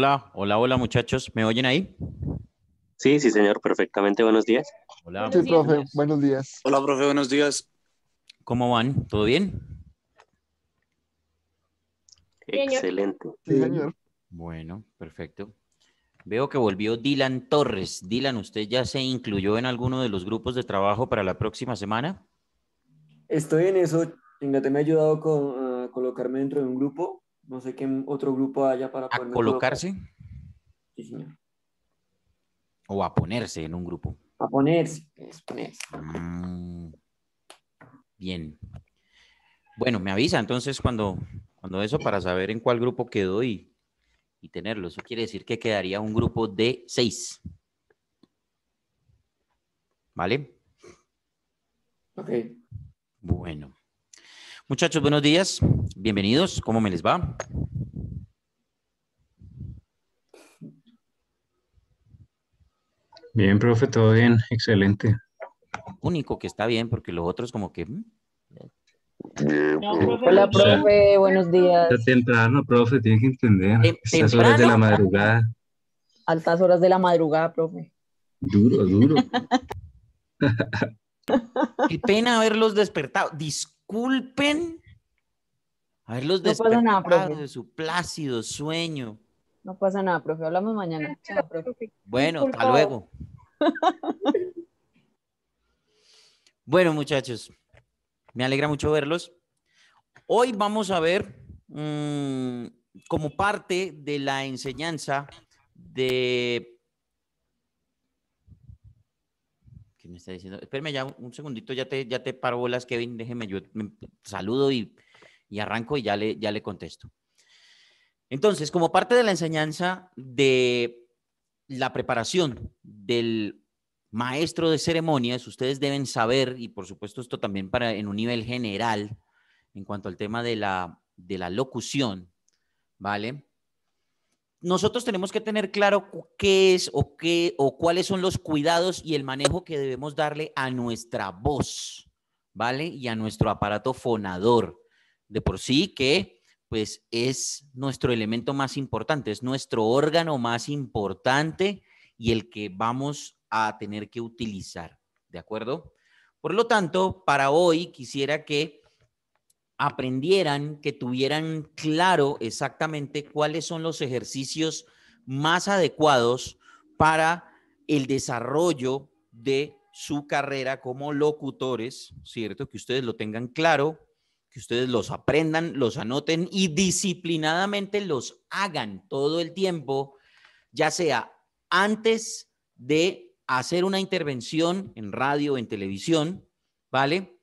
Hola, hola, hola muchachos, ¿me oyen ahí? Sí, sí señor, perfectamente, buenos días. Hola, buenos profe, días. buenos días. Hola, profe, buenos días. ¿Cómo van? ¿Todo bien? Excelente. Sí, señor. Bueno, perfecto. Veo que volvió Dylan Torres. Dylan, ¿usted ya se incluyó en alguno de los grupos de trabajo para la próxima semana? Estoy en eso. Inglaterra me ha ayudado con, a colocarme dentro de un grupo no sé qué otro grupo haya para ¿A colocarse? Sí, señor. O a ponerse en un grupo. A ponerse, pues, mm, bien. Bueno, me avisa entonces cuando, cuando eso para saber en cuál grupo quedó y, y tenerlo. Eso quiere decir que quedaría un grupo de seis. ¿Vale? Ok. Bueno. Muchachos, buenos días, bienvenidos, ¿cómo me les va? Bien, profe, todo bien, excelente. Único que está bien, porque los otros como que... Hola, profe, buenos días. Está temprano, profe, Tienes que entender. Altas horas de la madrugada. Altas horas de la madrugada, profe. Duro, duro. Qué pena haberlos despertado disculpen a ver no pasa de su plácido sueño. No pasa nada, profe. Hablamos mañana. Bueno, hasta luego. bueno, muchachos, me alegra mucho verlos. Hoy vamos a ver, mm, como parte de la enseñanza de me está diciendo? Espérame ya un segundito, ya te, ya te paro bolas, Kevin, déjeme, yo saludo y, arranco y ya le, ya le contesto. Entonces, como parte de la enseñanza de la preparación del maestro de ceremonias, ustedes deben saber, y por supuesto esto también para, en un nivel general, en cuanto al tema de la, de la locución, ¿vale? nosotros tenemos que tener claro qué es o qué o cuáles son los cuidados y el manejo que debemos darle a nuestra voz, ¿vale? Y a nuestro aparato fonador. De por sí que pues es nuestro elemento más importante, es nuestro órgano más importante y el que vamos a tener que utilizar, ¿de acuerdo? Por lo tanto, para hoy quisiera que aprendieran, que tuvieran claro exactamente cuáles son los ejercicios más adecuados para el desarrollo de su carrera como locutores, ¿cierto? Que ustedes lo tengan claro, que ustedes los aprendan, los anoten y disciplinadamente los hagan todo el tiempo, ya sea antes de hacer una intervención en radio, o en televisión, ¿vale?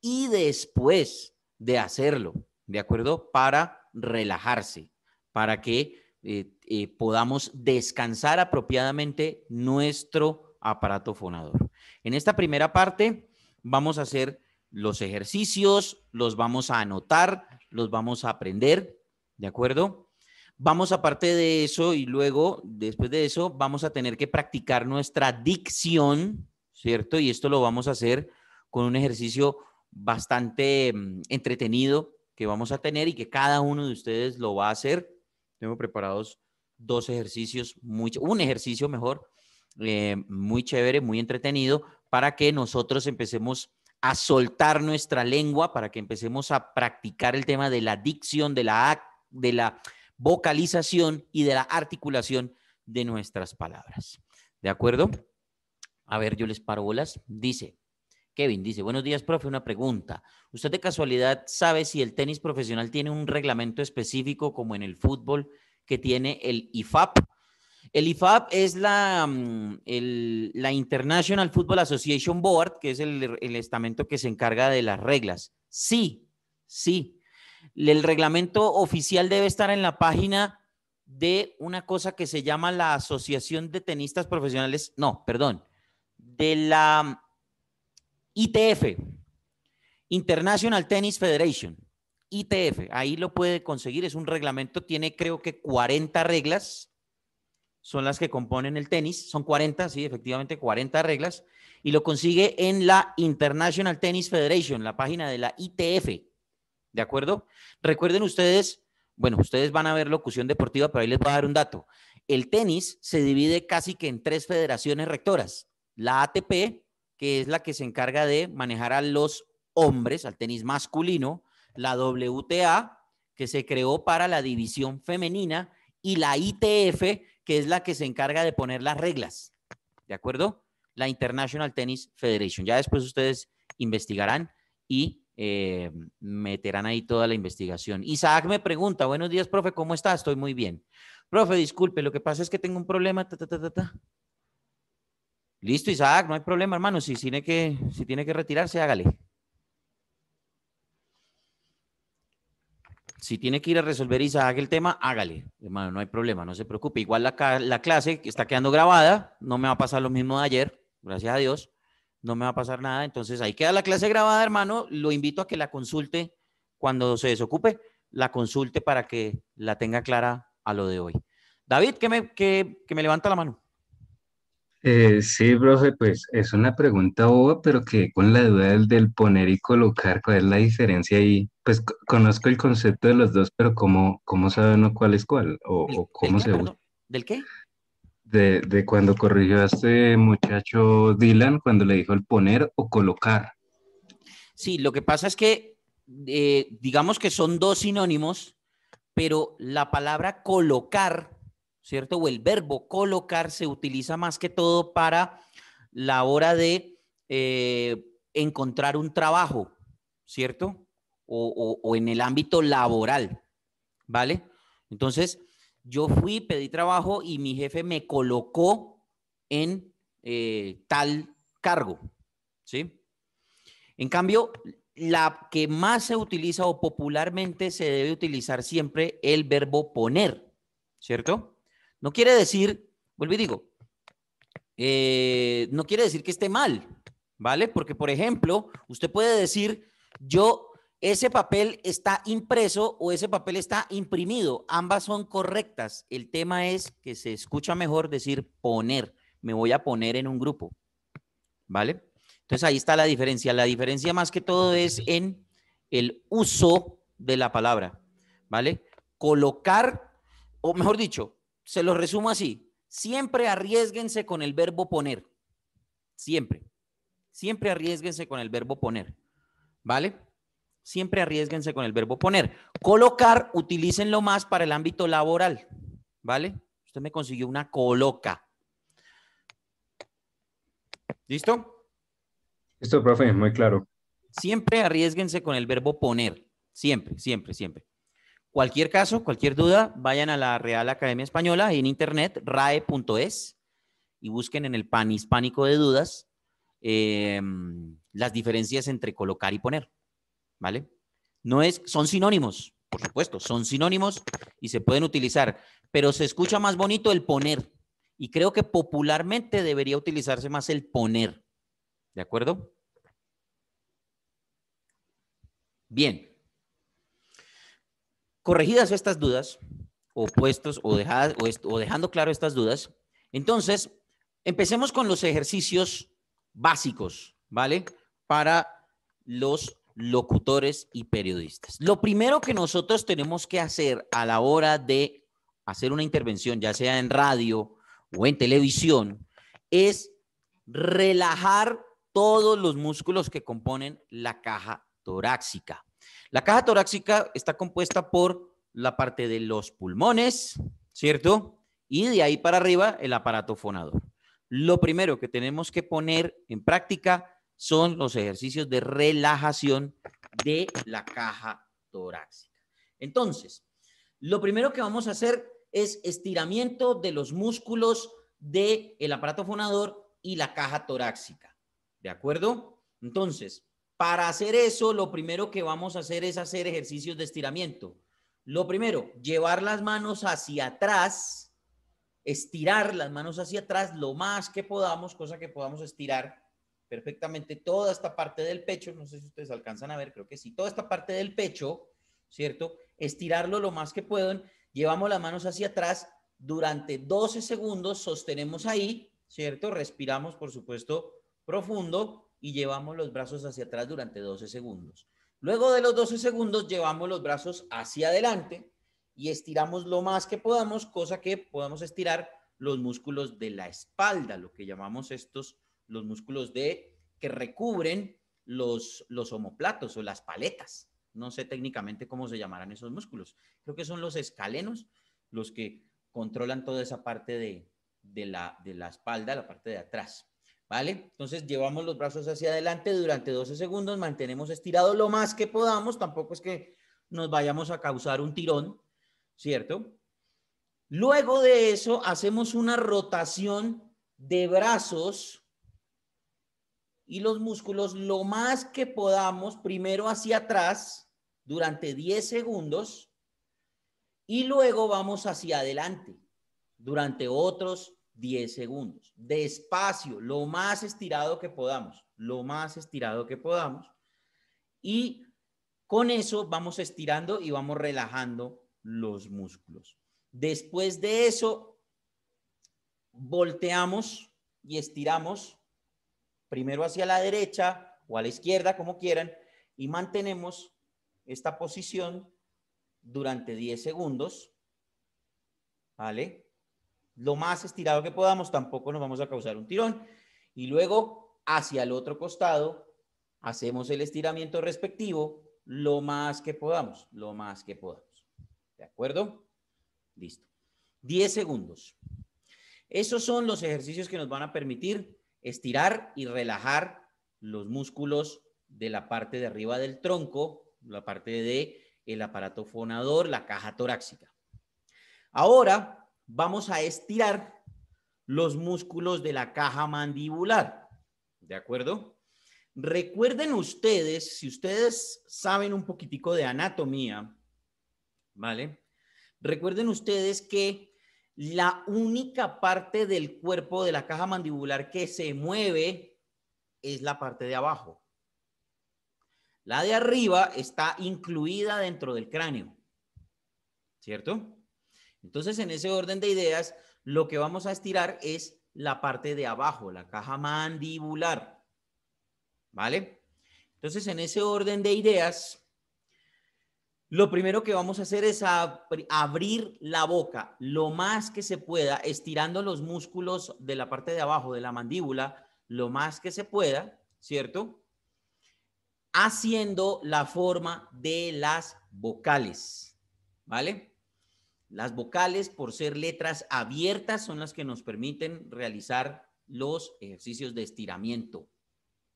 Y después de hacerlo, ¿de acuerdo? Para relajarse, para que eh, eh, podamos descansar apropiadamente nuestro aparato fonador. En esta primera parte vamos a hacer los ejercicios, los vamos a anotar, los vamos a aprender, ¿de acuerdo? Vamos aparte de eso y luego, después de eso, vamos a tener que practicar nuestra dicción, ¿cierto? Y esto lo vamos a hacer con un ejercicio bastante mm, entretenido que vamos a tener y que cada uno de ustedes lo va a hacer. Tengo preparados dos ejercicios, un ejercicio mejor, eh, muy chévere, muy entretenido, para que nosotros empecemos a soltar nuestra lengua, para que empecemos a practicar el tema de la dicción, de la, de la vocalización y de la articulación de nuestras palabras. ¿De acuerdo? A ver, yo les paro bolas. Dice, Kevin dice, buenos días, profe, una pregunta. ¿Usted de casualidad sabe si el tenis profesional tiene un reglamento específico como en el fútbol que tiene el IFAP? El IFAP es la, mm, el, la, International Football Association Board, que es el, el, estamento que se encarga de las reglas. Sí, sí. El reglamento oficial debe estar en la página de una cosa que se llama la Asociación de Tenistas Profesionales, no, perdón, de la ITF, International Tennis Federation, ITF, ahí lo puede conseguir, es un reglamento, tiene creo que 40 reglas, son las que componen el tenis, son 40, sí, efectivamente 40 reglas, y lo consigue en la International Tennis Federation, la página de la ITF, ¿de acuerdo? Recuerden ustedes, bueno, ustedes van a ver locución deportiva, pero ahí les voy a dar un dato. El tenis se divide casi que en tres federaciones rectoras, la ATP, que es la que se encarga de manejar a los hombres, al tenis masculino, la WTA, que se creó para la división femenina, y la ITF, que es la que se encarga de poner las reglas. ¿De acuerdo? La International Tennis Federation. Ya después ustedes investigarán y eh, meterán ahí toda la investigación. Isaac me pregunta, buenos días, profe, ¿cómo está? Estoy muy bien. Profe, disculpe, lo que pasa es que tengo un problema. Listo, Isaac, no hay problema, hermano. Si tiene que, si tiene que retirarse, hágale. Si tiene que ir a resolver Isaac el tema, hágale, hermano, no hay problema, no se preocupe. Igual la, clase que está quedando grabada, no me va a pasar lo mismo de ayer, gracias a Dios, no me va a pasar nada. Entonces ahí queda la clase grabada, hermano. Lo invito a que la consulte cuando se desocupe, la consulte para que la tenga clara a lo de hoy. David, que me, que me levanta la mano. Eh, sí, profe, pues es una pregunta boba, pero que con la duda del, poner y colocar, ¿cuál es la diferencia ahí? Pues conozco el concepto de los dos, pero ¿cómo, cómo sabe uno cuál es cuál? ¿O, cómo se ¿Del qué? De, de, cuando corrigió a este muchacho Dylan, cuando le dijo el poner o colocar. Sí, lo que pasa es que eh, digamos que son dos sinónimos, pero la palabra colocar ¿cierto? O el verbo colocar se utiliza más que todo para la hora de eh, encontrar un trabajo, ¿cierto? O, en el ámbito laboral, ¿vale? Entonces, yo fui, pedí trabajo y mi jefe me colocó en eh, tal cargo, ¿sí? En cambio, la que más se utiliza o popularmente se debe utilizar siempre el verbo poner, ¿cierto? No quiere decir, vuelvo y digo, eh, no quiere decir que esté mal, ¿vale? Porque, por ejemplo, usted puede decir, yo, ese papel está impreso o ese papel está imprimido. Ambas son correctas. El tema es que se escucha mejor decir poner. Me voy a poner en un grupo, ¿vale? Entonces ahí está la diferencia. La diferencia más que todo es en el uso de la palabra, ¿vale? Colocar, o mejor dicho, se lo resumo así. Siempre arriesguense con el verbo poner. Siempre. Siempre arriesguense con el verbo poner. ¿Vale? Siempre arriesguense con el verbo poner. Colocar, utilícenlo más para el ámbito laboral. ¿Vale? Usted me consiguió una coloca. ¿Listo? Listo, profe, muy claro. Siempre arriesguense con el verbo poner. Siempre, siempre, siempre. Cualquier caso, cualquier duda, vayan a la Real Academia Española en internet, rae.es, y busquen en el pan hispánico de dudas em, las diferencias entre colocar y poner. ¿Vale? No es, son sinónimos, por supuesto, son sinónimos y se pueden utilizar, pero se escucha más bonito el poner. Y creo que popularmente debería utilizarse más el poner. ¿De acuerdo? Bien. Corregidas estas dudas, o puestos, o, dejadas, o, dejando claro estas dudas, entonces empecemos con los ejercicios básicos, ¿vale? Para los locutores y periodistas. Lo primero que nosotros tenemos que hacer a la hora de hacer una intervención, ya sea en radio o en televisión, es relajar todos los músculos que componen la caja torácica. La caja torácica está compuesta por la parte de los pulmones, ¿cierto? Y de ahí para arriba el aparato fonador. Lo primero que tenemos que poner en práctica son los ejercicios de relajación de la caja torácica. Entonces, lo primero que vamos a hacer es estiramiento de los músculos del el aparato fonador y la caja torácica. ¿De acuerdo? Entonces, para hacer eso, lo primero que vamos a hacer es hacer ejercicios de estiramiento. Lo primero, llevar las manos hacia atrás, estirar las manos hacia atrás lo más que podamos, cosa que podamos estirar perfectamente toda esta parte del pecho, no sé si ustedes alcanzan a ver, creo que sí, toda esta parte del pecho, ¿cierto? Estirarlo lo más que puedan, llevamos las manos hacia atrás, durante 12 segundos sostenemos ahí, ¿cierto? Respiramos, por supuesto, profundo, y llevamos los brazos hacia atrás durante 12 segundos. Luego de los 12 segundos llevamos los brazos hacia adelante y estiramos lo más que podamos, cosa que podamos estirar los músculos de la espalda, lo que llamamos estos los músculos de que recubren los los omoplatos o las paletas. No sé técnicamente cómo se llamarán esos músculos. Creo que son los escalenos los que controlan toda esa parte de la espalda, la parte de atrás. ¿Vale? Entonces llevamos los brazos hacia adelante durante 12 segundos, mantenemos estirado lo más que podamos, tampoco es que nos vayamos a causar un tirón, ¿cierto? Luego de eso hacemos una rotación de brazos y los músculos lo más que podamos, primero hacia atrás durante 10 segundos y luego vamos hacia adelante durante otros 10 segundos. Despacio, lo más estirado que podamos, lo más estirado que podamos. Y con eso vamos estirando y vamos relajando los músculos. Después de eso, volteamos y estiramos primero hacia la derecha o a la izquierda, como quieran, y mantenemos esta posición durante 10 segundos. ¿Vale? lo más estirado que podamos, tampoco nos vamos a causar un tirón. Y luego hacia el otro costado hacemos el estiramiento respectivo lo más que podamos, lo más que podamos. ¿De acuerdo? Listo. 10 segundos. Esos son los ejercicios que nos van a permitir estirar y relajar los músculos de la parte de arriba del tronco, la parte de el aparato fonador, la caja torácica. Ahora vamos a estirar los músculos de la caja mandibular. ¿De acuerdo? Recuerden ustedes, si ustedes saben un poquitico de anatomía, ¿vale? Recuerden ustedes que la única parte del cuerpo de la caja mandibular que se mueve es la parte de abajo. La de arriba está incluida dentro del cráneo. ¿Cierto? Entonces, en ese orden de ideas, lo que vamos a estirar es la parte de abajo, la caja mandibular. ¿Vale? Entonces, en ese orden de ideas, lo primero que vamos a hacer es abrir la boca lo más que se pueda, estirando los músculos de la parte de abajo de la mandíbula lo más que se pueda, ¿cierto? Haciendo la forma de las vocales, ¿vale? Las vocales, por ser letras abiertas, son las que nos permiten realizar los ejercicios de estiramiento.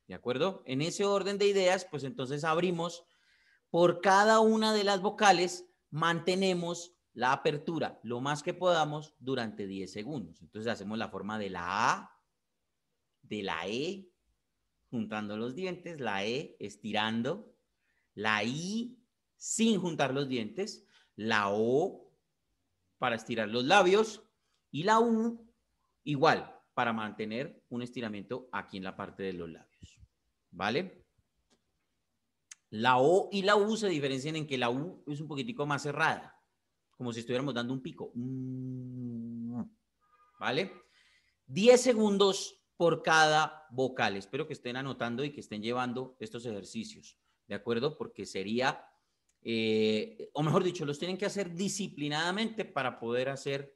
¿De acuerdo? En ese orden de ideas, pues entonces abrimos por cada una de las vocales, mantenemos la apertura lo más que podamos durante 10 segundos. Entonces hacemos la forma de la A, de la E, juntando los dientes, la E estirando, la I sin juntar los dientes, la O para estirar los labios y la U igual para mantener un estiramiento aquí en la parte de los labios. ¿Vale? La O y la U se diferencian en que la U es un poquitico más cerrada, como si estuviéramos dando un pico. ¿Vale? 10 segundos por cada vocal. Espero que estén anotando y que estén llevando estos ejercicios, ¿de acuerdo? Porque sería eh, o mejor dicho, los tienen que hacer disciplinadamente para poder hacer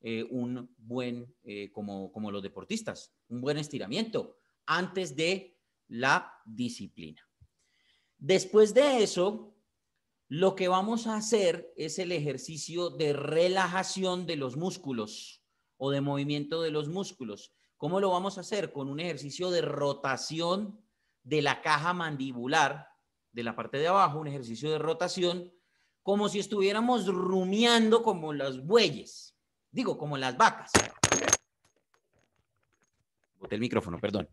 eh, un buen, eh, como, como los deportistas, un buen estiramiento antes de la disciplina. Después de eso, lo que vamos a hacer es el ejercicio de relajación de los músculos o de movimiento de los músculos. ¿Cómo lo vamos a hacer? Con un ejercicio de rotación de la caja mandibular de la parte de abajo, un ejercicio de rotación, como si estuviéramos rumiando como las bueyes, digo, como las vacas. Boté el micrófono, perdón.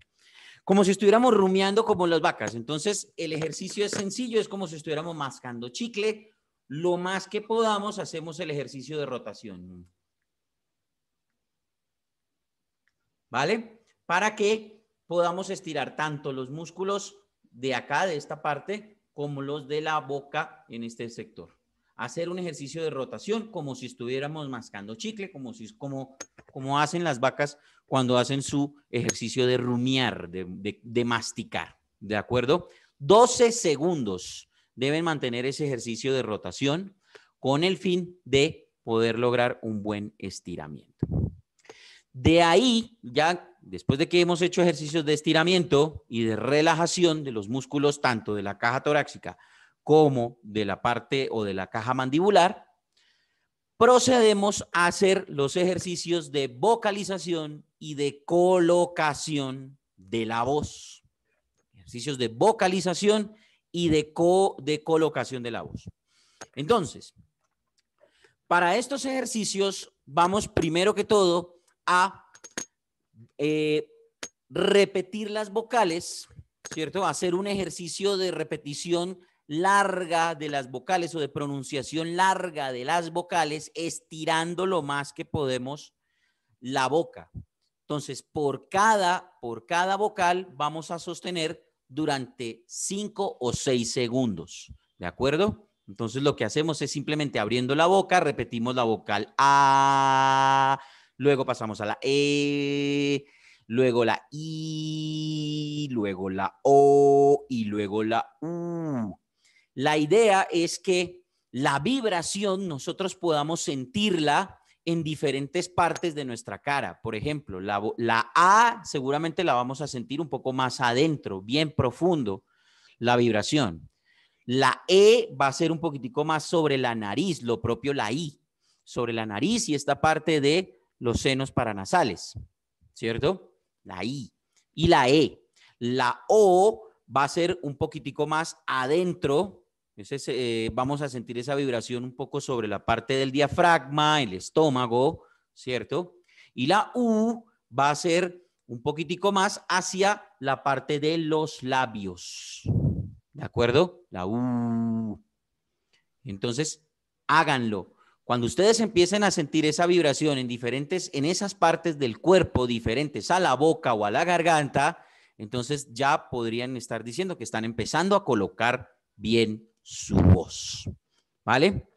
Como si estuviéramos rumiando como las vacas. Entonces, el ejercicio es sencillo, es como si estuviéramos mascando chicle. Lo más que podamos, hacemos el ejercicio de rotación. ¿Vale? Para que podamos estirar tanto los músculos de acá, de esta parte, como los de la boca en este sector. Hacer un ejercicio de rotación como si estuviéramos mascando chicle, como, si, como, como hacen las vacas cuando hacen su ejercicio de rumiar, de, de, de masticar. ¿De acuerdo? 12 segundos deben mantener ese ejercicio de rotación con el fin de poder lograr un buen estiramiento. De ahí, ya después de que hemos hecho ejercicios de estiramiento y de relajación de los músculos, tanto de la caja torácica como de la parte o de la caja mandibular, procedemos a hacer los ejercicios de vocalización y de colocación de la voz. Ejercicios de vocalización y de, de colocación de la voz. Entonces, para estos ejercicios vamos primero que todo a eh, repetir las vocales, ¿cierto? Hacer un ejercicio de repetición larga de las vocales o de pronunciación larga de las vocales, estirando lo más que podemos la boca. Entonces, por cada, por cada vocal vamos a sostener durante cinco o seis segundos, ¿de acuerdo? Entonces, lo que hacemos es simplemente abriendo la boca, repetimos la vocal A, luego pasamos a la E, luego la I, luego la O y luego la U. La idea es que la vibración nosotros podamos sentirla en diferentes partes de nuestra cara. Por ejemplo, la, A seguramente la vamos a sentir un poco más adentro, bien profundo, la vibración. La E va a ser un poquitico más sobre la nariz, lo propio la I, sobre la nariz y esta parte de los senos paranasales, ¿cierto? la I y la E. La O va a ser un poquitico más adentro. Eh, vamos a sentir esa vibración un poco sobre la parte del diafragma, el estómago, ¿cierto? Y la U va a ser un poquitico más hacia la parte de los labios. ¿De acuerdo? La U. Entonces, háganlo. Cuando ustedes empiecen a sentir esa vibración en diferentes, en esas partes del cuerpo diferentes a la boca o a la garganta, entonces ya podrían estar diciendo que están empezando a colocar bien su voz. ¿Vale?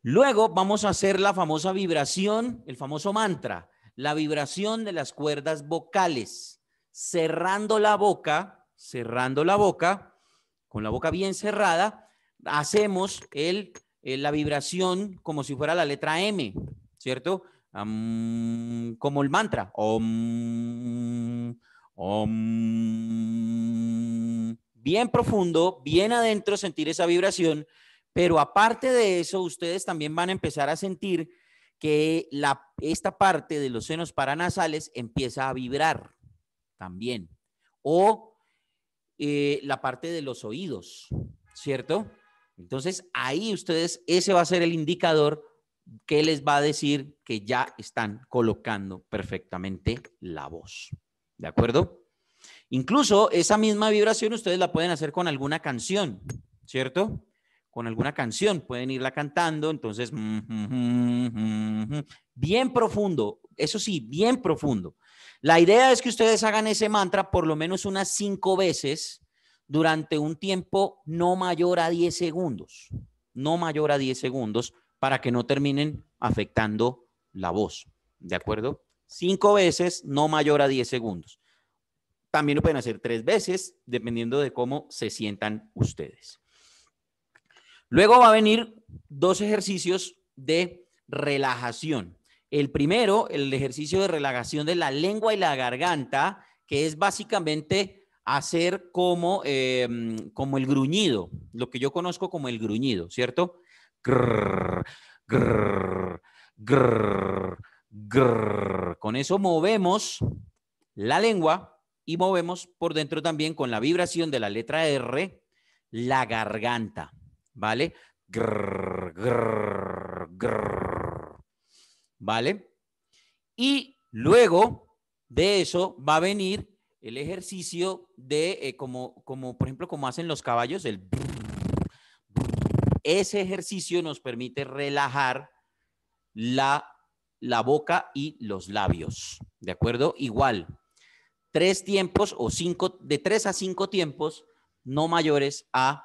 Luego vamos a hacer la famosa vibración, el famoso mantra, la vibración de las cuerdas vocales, cerrando la boca, cerrando la boca, con la boca bien cerrada, hacemos el eh, la vibración como si fuera la letra M, ¿cierto? como el mantra. Bien profundo, bien adentro sentir esa vibración, pero aparte de eso, ustedes también van a empezar a sentir que esta parte de los senos paranasales empieza a vibrar también. O eh, la parte de los oídos, ¿cierto? Entonces, ahí ustedes, ese va a ser el indicador que les va a decir que ya están colocando perfectamente la voz. ¿De acuerdo? Incluso esa misma vibración ustedes la pueden hacer con alguna canción, ¿cierto? Con alguna canción, pueden irla cantando, entonces, mm, mm, mm, bien profundo, eso sí, bien profundo. La idea es que ustedes hagan ese mantra por lo menos unas cinco veces durante un tiempo no mayor a 10 segundos, no mayor a 10 segundos, para que no terminen afectando la voz. ¿De acuerdo? Cinco veces, no mayor a 10 segundos. También lo pueden hacer tres veces, dependiendo de cómo se sientan ustedes. Luego va a venir dos ejercicios de relajación. El primero, el ejercicio de relajación de la lengua y la garganta, que es básicamente Hacer como, em, como el gruñido, lo que yo conozco como el gruñido, ¿cierto? Grrr, grrr, grrr, grrr. Con eso movemos la lengua y movemos por dentro también con la vibración de la letra R la garganta, ¿vale? Grrr, grrr, grrr. ¿Vale? Y luego de eso va a venir el ejercicio de, eh, como, como por ejemplo, como hacen los caballos, el... Ese ejercicio nos permite relajar la, la boca y los labios, ¿de acuerdo? Igual, tres tiempos o cinco, de tres a cinco tiempos, no mayores a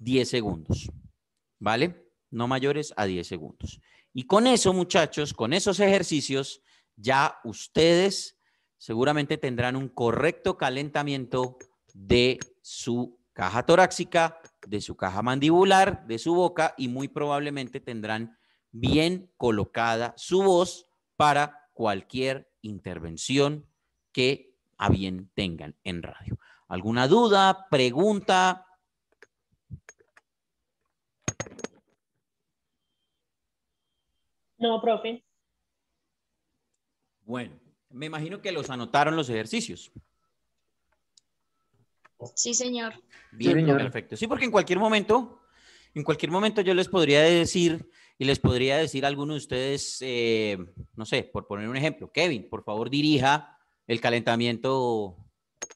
diez segundos, ¿vale? No mayores a diez segundos. Y con eso, muchachos, con esos ejercicios, ya ustedes seguramente tendrán un correcto calentamiento de su caja torácica, de su caja mandibular, de su boca y muy probablemente tendrán bien colocada su voz para cualquier intervención que a bien tengan en radio. ¿Alguna duda, pregunta? No, profe. Bueno, me imagino que los anotaron los ejercicios. Sí, señor. Bien, perfecto. Sí, porque en cualquier momento, en cualquier momento yo les podría decir y les podría decir a alguno de ustedes, eh, no sé, por poner un ejemplo, Kevin, por favor dirija el calentamiento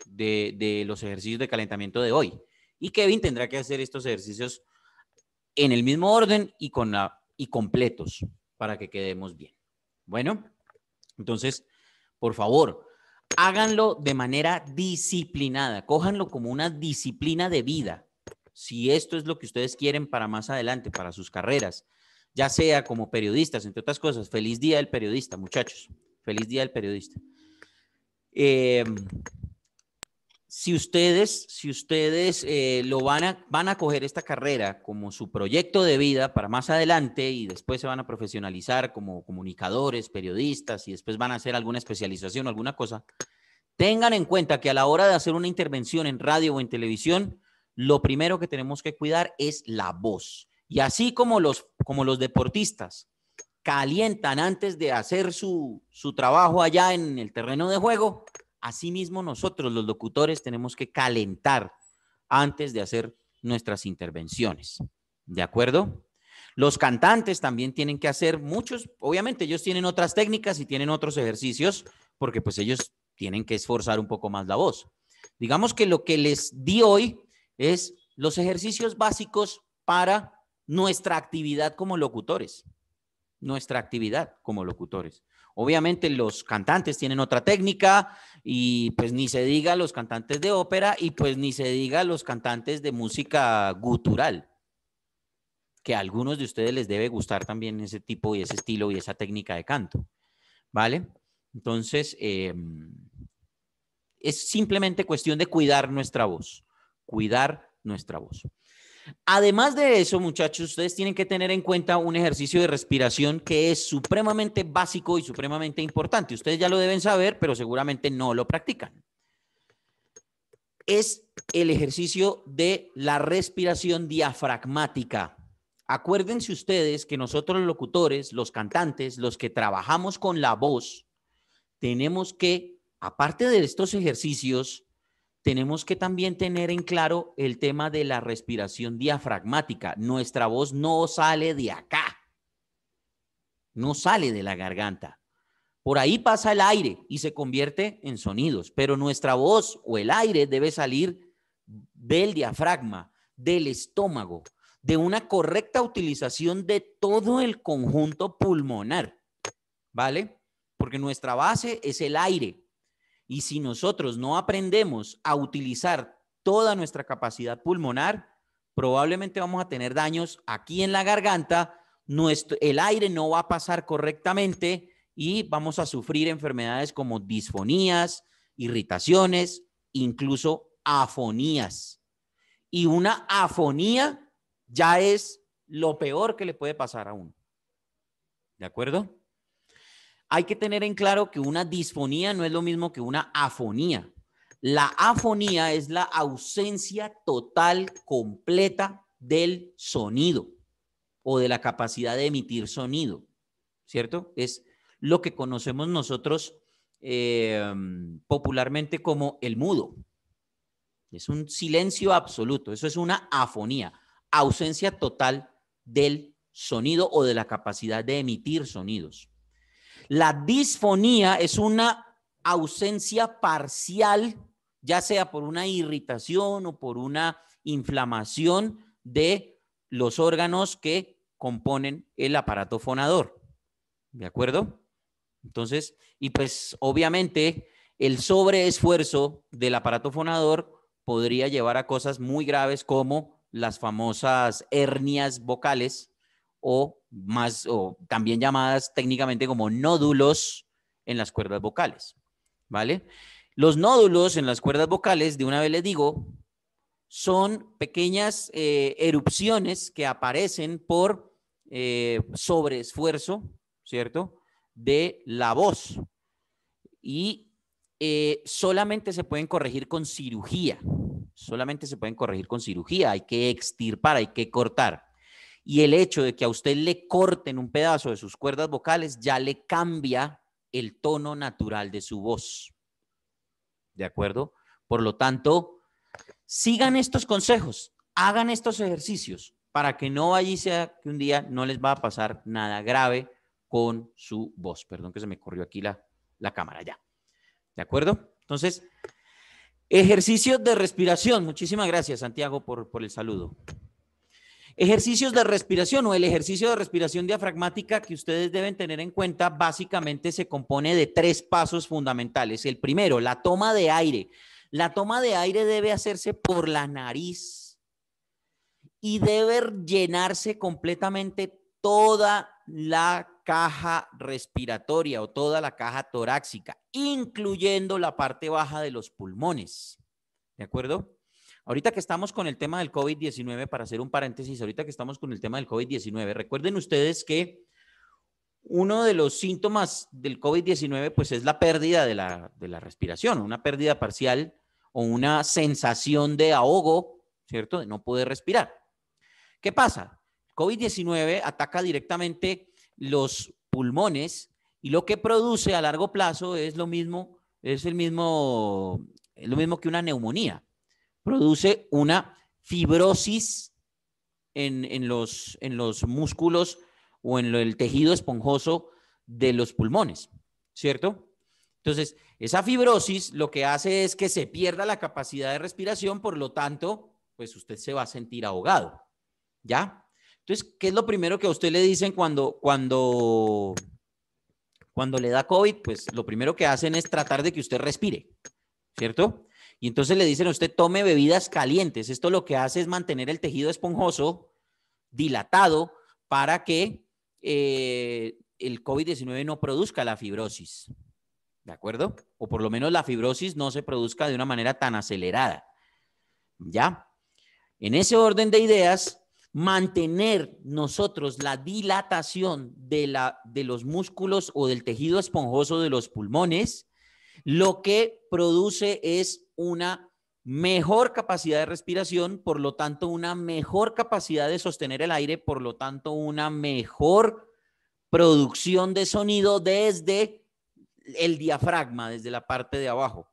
de, los ejercicios de calentamiento de hoy. Y Kevin tendrá que hacer estos ejercicios en el mismo orden y, con la, y completos para que quedemos bien. Bueno, entonces, por favor, háganlo de manera disciplinada, cójanlo como una disciplina de vida. Si esto es lo que ustedes quieren para más adelante, para sus carreras, ya sea como periodistas, entre otras cosas, feliz día del periodista, muchachos, feliz día del periodista. Em, si ustedes, si ustedes eh, lo van a, van a coger esta carrera como su proyecto de vida para más adelante y después se van a profesionalizar como comunicadores, periodistas y después van a hacer alguna especialización o alguna cosa, tengan en cuenta que a la hora de hacer una intervención en radio o en televisión, lo primero que tenemos que cuidar es la voz. Y así como los, como los deportistas calientan antes de hacer su, su trabajo allá en el terreno de juego, Asimismo, nosotros los locutores tenemos que calentar antes de hacer nuestras intervenciones. ¿De acuerdo? Los cantantes también tienen que hacer muchos, obviamente ellos tienen otras técnicas y tienen otros ejercicios porque pues ellos tienen que esforzar un poco más la voz. Digamos que lo que les di hoy es los ejercicios básicos para nuestra actividad como locutores. Nuestra actividad como locutores. Obviamente los cantantes tienen otra técnica y pues ni se diga los cantantes de ópera y pues ni se diga los cantantes de música gutural, que a algunos de ustedes les debe gustar también ese tipo y ese estilo y esa técnica de canto, ¿vale? Entonces, em, es simplemente cuestión de cuidar nuestra voz, cuidar nuestra voz. Además de eso, muchachos, ustedes tienen que tener en cuenta un ejercicio de respiración que es supremamente básico y supremamente importante. Ustedes ya lo deben saber, pero seguramente no lo practican. Es el ejercicio de la respiración diafragmática. Acuérdense ustedes que nosotros los locutores, los cantantes, los que trabajamos con la voz, tenemos que, aparte de estos ejercicios, tenemos que también tener en claro el tema de la respiración diafragmática. Nuestra voz no sale de acá, no sale de la garganta. Por ahí pasa el aire y se convierte en sonidos, pero nuestra voz o el aire debe salir del diafragma, del estómago, de una correcta utilización de todo el conjunto pulmonar, ¿vale? Porque nuestra base es el aire, y si nosotros no aprendemos a utilizar toda nuestra capacidad pulmonar, probablemente vamos a tener daños aquí en la garganta, el aire no va a pasar correctamente y vamos a sufrir enfermedades como disfonías, irritaciones, incluso afonías. Y una afonía ya es lo peor que le puede pasar a uno. ¿De acuerdo? hay que tener en claro que una disfonía no es lo mismo que una afonía. La afonía es la ausencia total, completa del sonido o de la capacidad de emitir sonido, ¿cierto? Es lo que conocemos nosotros em, popularmente como el mudo. Es un silencio absoluto, eso es una afonía, ausencia total del sonido o de la capacidad de emitir sonidos. La disfonía es una ausencia parcial, ya sea por una irritación o por una inflamación de los órganos que componen el aparato fonador. ¿De acuerdo? Entonces, y pues obviamente el sobreesfuerzo del aparato fonador podría llevar a cosas muy graves como las famosas hernias vocales, o más o también llamadas técnicamente como nódulos en las cuerdas vocales, ¿vale? Los nódulos en las cuerdas vocales, de una vez les digo, son pequeñas eh, erupciones que aparecen por eh, sobreesfuerzo, ¿cierto? De la voz. Y eh, solamente se pueden corregir con cirugía. Solamente se pueden corregir con cirugía. Hay que extirpar, hay que cortar y el hecho de que a usted le corten un pedazo de sus cuerdas vocales ya le cambia el tono natural de su voz. ¿De acuerdo? Por lo tanto, sigan estos consejos, hagan estos ejercicios para que no allí sea que un día no les va a pasar nada grave con su voz. Perdón que se me corrió aquí la, cámara ya. ¿De acuerdo? Entonces, ejercicios de respiración. Muchísimas gracias, Santiago, por el saludo. Ejercicios de respiración o el ejercicio de respiración diafragmática que ustedes deben tener en cuenta básicamente se compone de tres pasos fundamentales. El primero, la toma de aire. La toma de aire debe hacerse por la nariz y debe llenarse completamente toda la caja respiratoria o toda la caja torácica, incluyendo la parte baja de los pulmones. ¿De acuerdo? Ahorita que estamos con el tema del COVID-19, para hacer un paréntesis, ahorita que estamos con el tema del COVID-19, recuerden ustedes que uno de los síntomas del COVID-19 pues es la pérdida de la, respiración, una pérdida parcial o una sensación de ahogo, ¿cierto? De no poder respirar. ¿Qué pasa? COVID-19 ataca directamente los pulmones y lo que produce a largo plazo es lo mismo, es el mismo, es lo mismo que una neumonía produce una fibrosis en, los, en los músculos o en el tejido esponjoso de los pulmones, ¿cierto? Entonces, esa fibrosis lo que hace es que se pierda la capacidad de respiración, por lo tanto, pues usted se va a sentir ahogado, ¿ya? Entonces, ¿qué es lo primero que a usted le dicen cuando, cuando, cuando le da COVID? Pues lo primero que hacen es tratar de que usted respire, ¿cierto? Y entonces le dicen a usted, tome bebidas calientes. Esto lo que hace es mantener el tejido esponjoso, dilatado, para que eh, el COVID-19 no produzca la fibrosis. ¿De acuerdo? O por lo menos la fibrosis no se produzca de una manera tan acelerada. ¿Ya? En ese orden de ideas, mantener nosotros la dilatación de, la, de los músculos o del tejido esponjoso de los pulmones, lo que produce es una mejor capacidad de respiración, por lo tanto, una mejor capacidad de sostener el aire, por lo tanto, una mejor producción de sonido desde el diafragma, desde la parte de abajo.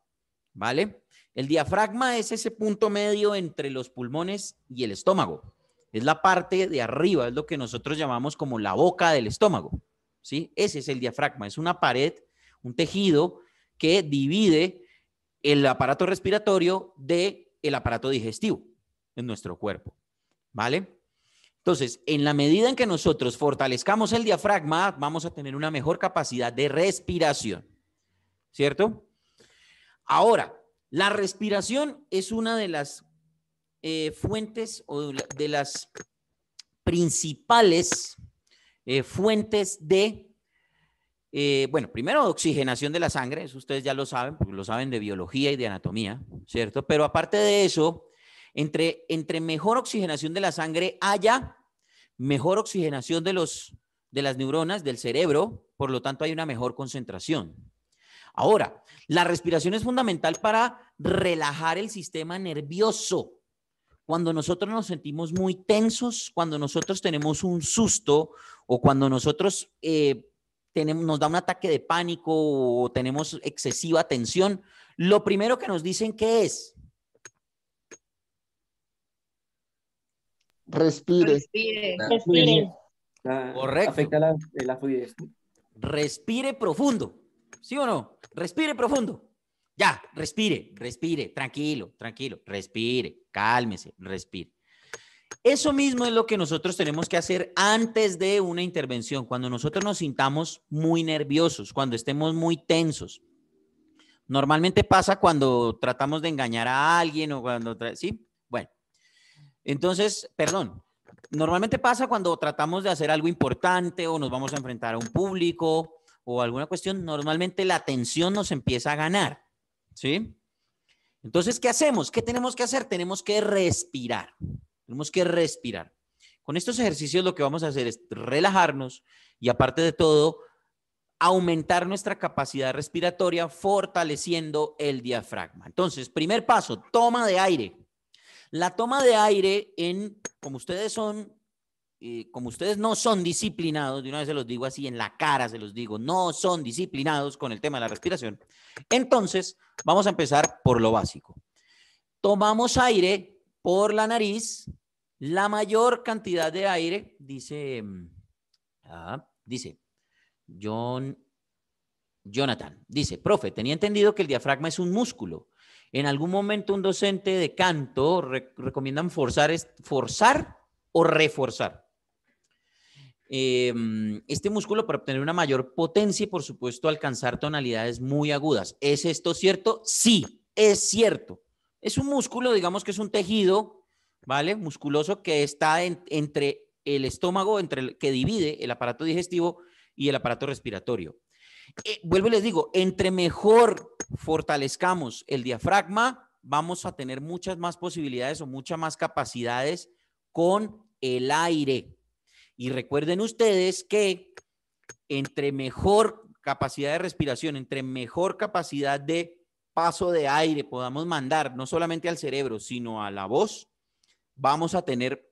¿Vale? El diafragma es ese punto medio entre los pulmones y el estómago. Es la parte de arriba, es lo que nosotros llamamos como la boca del estómago. ¿Sí? Ese es el diafragma, es una pared, un tejido que divide el aparato respiratorio de el aparato digestivo en nuestro cuerpo, ¿vale? Entonces, en la medida en que nosotros fortalezcamos el diafragma, vamos a tener una mejor capacidad de respiración, ¿cierto? Ahora, la respiración es una de las eh, fuentes o de las principales eh, fuentes de eh, bueno, primero oxigenación de la sangre, eso ustedes ya lo saben, lo saben de biología y de anatomía, ¿cierto? Pero aparte de eso, entre, entre mejor oxigenación de la sangre haya, mejor oxigenación de, los, de las neuronas del cerebro, por lo tanto hay una mejor concentración. Ahora, la respiración es fundamental para relajar el sistema nervioso. Cuando nosotros nos sentimos muy tensos, cuando nosotros tenemos un susto o cuando nosotros... Eh, nos da un ataque de pánico o tenemos excesiva tensión, lo primero que nos dicen que es. Respire. Respire. Ah, respire. Ah, Correcto. Afecta la fluidez. Respire profundo. ¿Sí o no? Respire profundo. Ya, respire, respire, tranquilo, tranquilo, respire, cálmese, respire. Eso mismo es lo que nosotros tenemos que hacer antes de una intervención, cuando nosotros nos sintamos muy nerviosos, cuando estemos muy tensos. Normalmente pasa cuando tratamos de engañar a alguien o cuando, ¿sí? Bueno, entonces, perdón, normalmente pasa cuando tratamos de hacer algo importante o nos vamos a enfrentar a un público o alguna cuestión, normalmente la tensión nos empieza a ganar, ¿sí? Entonces, ¿qué hacemos? ¿Qué tenemos que hacer? Tenemos que respirar. Tenemos que respirar. Con estos ejercicios lo que vamos a hacer es relajarnos y aparte de todo, aumentar nuestra capacidad respiratoria fortaleciendo el diafragma. Entonces, primer paso, toma de aire. La toma de aire en, como ustedes son, eh, como ustedes no son disciplinados, de una vez se los digo así, en la cara se los digo, no son disciplinados con el tema de la respiración. Entonces, vamos a empezar por lo básico. Tomamos aire por la nariz la mayor cantidad de aire, dice, mm, ah, dice John, Jonathan, dice, profe, tenía entendido que el diafragma es un músculo. En algún momento un docente de canto recomiendan forzar, forzar o reforzar. Em, este músculo para obtener una mayor potencia y por supuesto alcanzar tonalidades muy agudas. ¿Es esto cierto? Sí, es cierto. Es un músculo, digamos que es un tejido, ¿vale? Musculoso que está entre el estómago, entre el, que divide el aparato digestivo y el aparato respiratorio. Eh, vuelvo y les digo, entre mejor fortalezcamos el diafragma, vamos a tener muchas más posibilidades o muchas más capacidades con el aire. Y recuerden ustedes que entre mejor capacidad de respiración, entre mejor capacidad de paso de aire podamos mandar no solamente al cerebro, sino a la voz, vamos a tener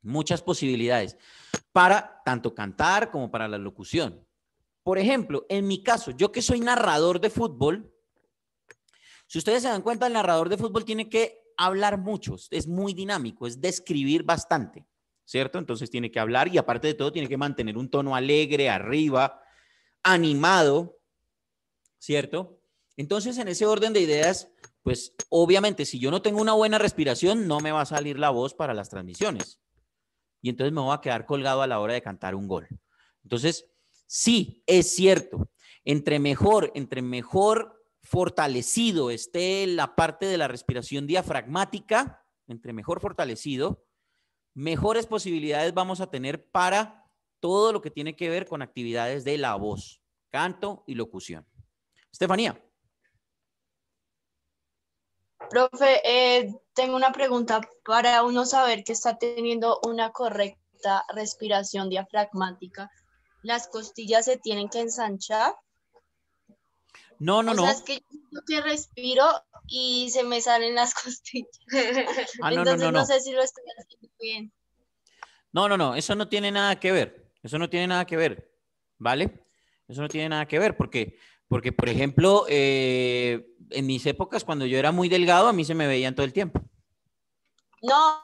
muchas posibilidades para tanto cantar como para la locución. Por ejemplo, en mi caso, yo que soy narrador de fútbol, si ustedes se dan cuenta, el narrador de fútbol tiene que hablar mucho, es muy dinámico, es describir bastante, ¿cierto? Entonces tiene que hablar y aparte de todo tiene que mantener un tono alegre, arriba, animado, ¿cierto? Entonces, en ese orden de ideas, pues obviamente si yo no tengo una buena respiración, no me va a salir la voz para las transmisiones. Y entonces me voy a quedar colgado a la hora de cantar un gol. Entonces, sí, es cierto. Entre mejor, entre mejor fortalecido esté la parte de la respiración diafragmática, entre mejor fortalecido, mejores posibilidades vamos a tener para todo lo que tiene que ver con actividades de la voz, canto y locución. Estefanía. Profe, eh, tengo una pregunta para uno saber que está teniendo una correcta respiración diafragmática. ¿Las costillas se tienen que ensanchar? No, no, no. es que yo que respiro y se me salen las costillas. Ah, no, Entonces no, no, no, sé si lo estoy haciendo bien. No, no, no, eso no tiene nada que ver. Eso no tiene nada que ver, ¿vale? Eso no tiene nada que ver porque porque, por ejemplo, eh, en mis épocas, cuando yo era muy delgado, a mí se me veían todo el tiempo. No,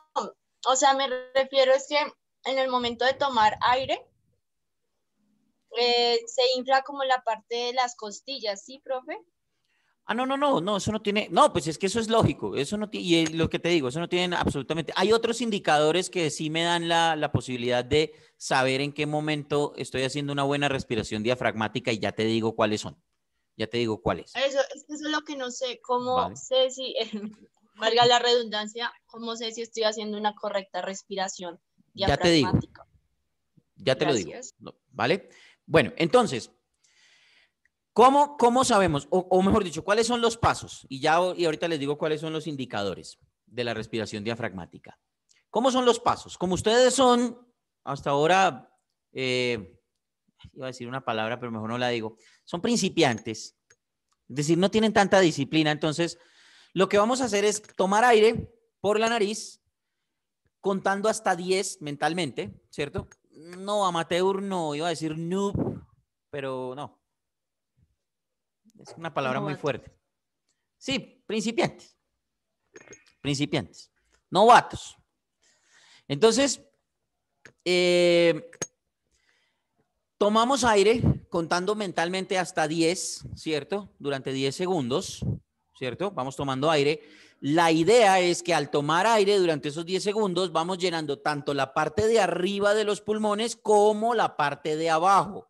o sea, me refiero es que en el momento de tomar aire, eh, se infla como la parte de las costillas, ¿sí, profe? Ah, no, no, no, no, eso no tiene, no, pues es que eso es lógico, eso no tiene, y lo que te digo, eso no tiene absolutamente, hay otros indicadores que sí me dan la, posibilidad de saber en qué momento estoy haciendo una buena respiración diafragmática y ya te digo cuáles son. Ya te digo cuál es. Eso, es lo que no sé, cómo sé si, valga la redundancia, cómo sé si estoy haciendo una correcta respiración. Ya te digo. Ya te lo digo. ¿Vale? Bueno, entonces, ¿cómo, cómo sabemos? O, mejor dicho, ¿cuáles son los pasos? Y ya y ahorita les digo cuáles son los indicadores de la respiración diafragmática. ¿Cómo son los pasos? Como ustedes son, hasta ahora, eh, iba a decir una palabra, pero mejor no la digo, son principiantes, es decir, no tienen tanta disciplina. Entonces, lo que vamos a hacer es tomar aire por la nariz, contando hasta 10 mentalmente, ¿cierto? No, amateur no, iba a decir noob, pero no. Es una palabra muy fuerte. Sí, principiantes. Principiantes. Novatos. Entonces, eh, Tomamos aire contando mentalmente hasta 10, ¿cierto? Durante 10 segundos, ¿cierto? Vamos tomando aire. La idea es que al tomar aire durante esos 10 segundos vamos llenando tanto la parte de arriba de los pulmones como la parte de abajo.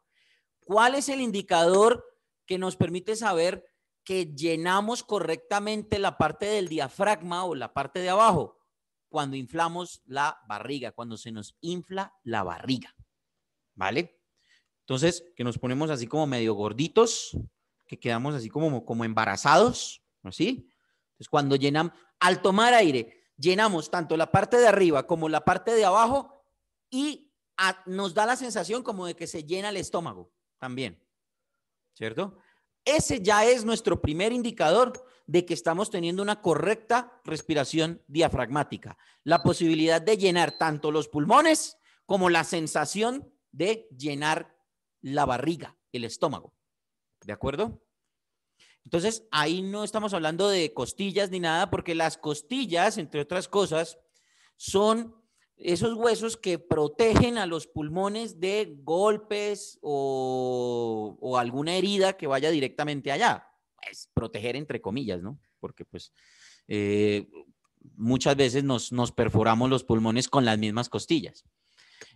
¿Cuál es el indicador que nos permite saber que llenamos correctamente la parte del diafragma o la parte de abajo? Cuando inflamos la barriga, cuando se nos infla la barriga. ¿Vale? Entonces, que nos ponemos así como medio gorditos, que quedamos así como, como embarazados, así Entonces, cuando llenamos, al tomar aire, llenamos tanto la parte de arriba como la parte de abajo y nos da la sensación como de que se llena el estómago también, ¿cierto? Ese ya es nuestro primer indicador de que estamos teniendo una correcta respiración diafragmática. La posibilidad de llenar tanto los pulmones como la sensación de llenar la barriga, el estómago. ¿De acuerdo? Entonces, ahí no estamos hablando de costillas ni nada, porque las costillas, entre otras cosas, son esos huesos que protegen a los pulmones de golpes o, alguna herida que vaya directamente allá. Es pues, proteger entre comillas, ¿no? Porque pues eh, muchas veces nos, nos perforamos los pulmones con las mismas costillas.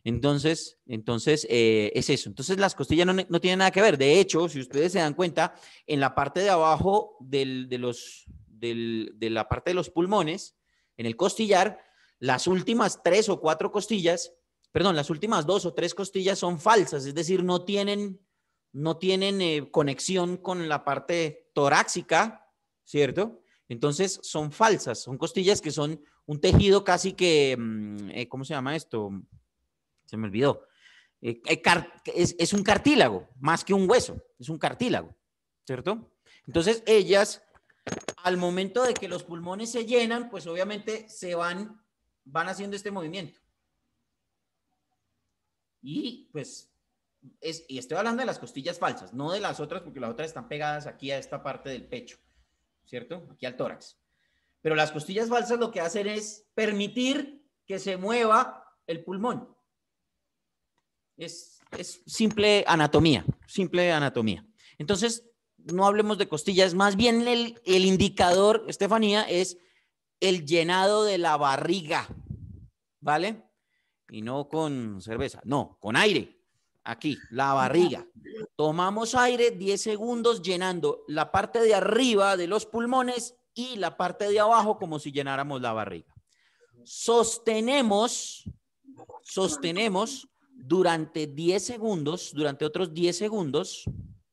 Entonces, entonces eh, es eso. Entonces las costillas no, tienen nada que ver. De hecho, si ustedes se dan cuenta, en la parte de abajo de, los, de la parte de los pulmones, en el costillar, las últimas tres o cuatro costillas, perdón, las últimas dos o tres costillas son falsas, es decir, no tienen, no tienen eh, conexión con la parte torácica, ¿cierto? Entonces son falsas, son costillas que son un tejido casi que, mm, eh, ¿cómo se llama esto? se me olvidó. Eh, es, un cartílago, más que un hueso, es un cartílago, ¿cierto? Entonces ellas, al momento de que los pulmones se llenan, pues obviamente se van, van haciendo este movimiento. Y pues, y estoy hablando de las costillas falsas, no de las otras, porque las otras están pegadas aquí a esta parte del pecho, ¿cierto? Aquí al tórax. Pero las costillas falsas lo que hacen es permitir que se mueva el pulmón. Es, simple anatomía, simple anatomía. Entonces, no hablemos de costillas, más bien el, el indicador, Estefanía, es el llenado de la barriga, ¿vale? Y no con cerveza, no, con aire. Aquí, la barriga. Tomamos aire 10 segundos llenando la parte de arriba de los pulmones y la parte de abajo como si llenáramos la barriga. Sostenemos, sostenemos durante 10 segundos, durante otros 10 segundos,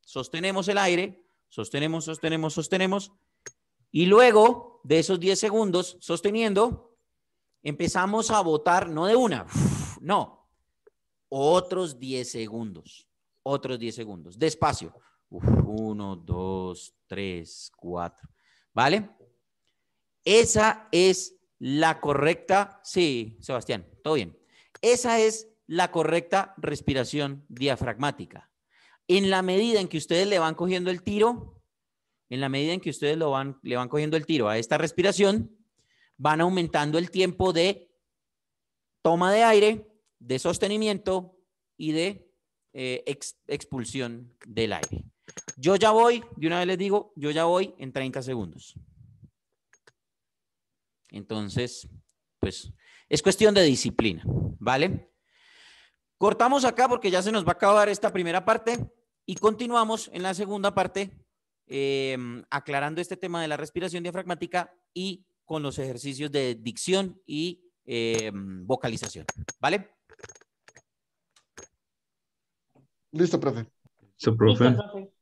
sostenemos el aire, sostenemos, sostenemos, sostenemos, y luego de esos 10 segundos sosteniendo, empezamos a botar, no de una, no, otros 10 segundos, otros 10 segundos, despacio. Uno, dos, tres, cuatro. ¿vale? Esa es la correcta, sí, Sebastián, todo bien. Esa es la correcta respiración diafragmática. En la medida en que ustedes le van cogiendo el tiro, en la medida en que ustedes lo van, le van cogiendo el tiro a esta respiración, van aumentando el tiempo de toma de aire, de sostenimiento y de eh, expulsión del aire. Yo ya voy, de una vez les digo, yo ya voy en 30 segundos. Entonces, pues es cuestión de disciplina, ¿vale? Cortamos acá porque ya se nos va a acabar esta primera parte y continuamos en la segunda parte em, aclarando este tema de la respiración diafragmática y con los ejercicios de dicción y em, vocalización. ¿Vale? Listo, profe. Listo, profe.